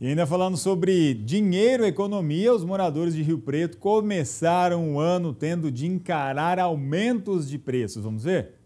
E ainda falando sobre dinheiro e economia, os moradores de Rio Preto começaram o ano tendo de encarar aumentos de preços. Vamos ver?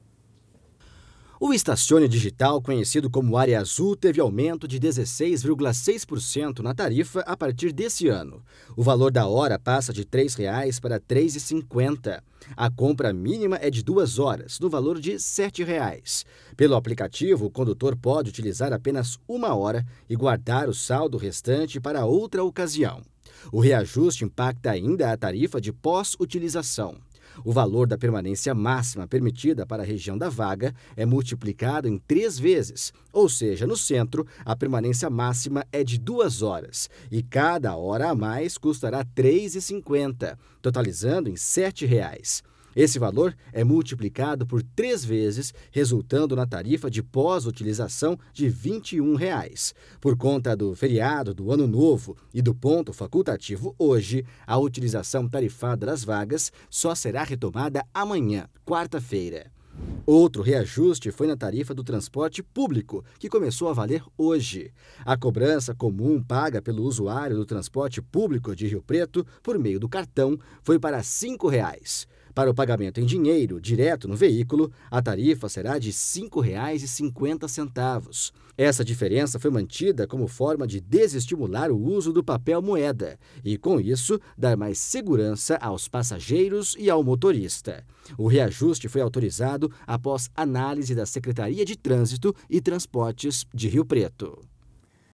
O estacione digital, conhecido como Área Azul, teve aumento de 16,6% na tarifa a partir desse ano. O valor da hora passa de R$ 3,00 para R$ 3,50. A compra mínima é de duas horas, no valor de R$ 7,00. Pelo aplicativo, o condutor pode utilizar apenas uma hora e guardar o saldo restante para outra ocasião. O reajuste impacta ainda a tarifa de pós-utilização. O valor da permanência máxima permitida para a região da vaga é multiplicado em três vezes, ou seja, no centro, a permanência máxima é de duas horas e cada hora a mais custará R$ 3,50, totalizando em R$ 7,00. Esse valor é multiplicado por três vezes, resultando na tarifa de pós-utilização de R$ 21. Por conta do feriado do Ano Novo e do ponto facultativo hoje, a utilização tarifada das vagas só será retomada amanhã, quarta-feira. Outro reajuste foi na tarifa do transporte público, que começou a valer hoje. A cobrança comum paga pelo usuário do transporte público de Rio Preto por meio do cartão foi para R$ 5,00. Para o pagamento em dinheiro direto no veículo, a tarifa será de R$ 5,50. Essa diferença foi mantida como forma de desestimular o uso do papel moeda e, com isso, dar mais segurança aos passageiros e ao motorista. O reajuste foi autorizado após análise da Secretaria de Trânsito e Transportes de Rio Preto.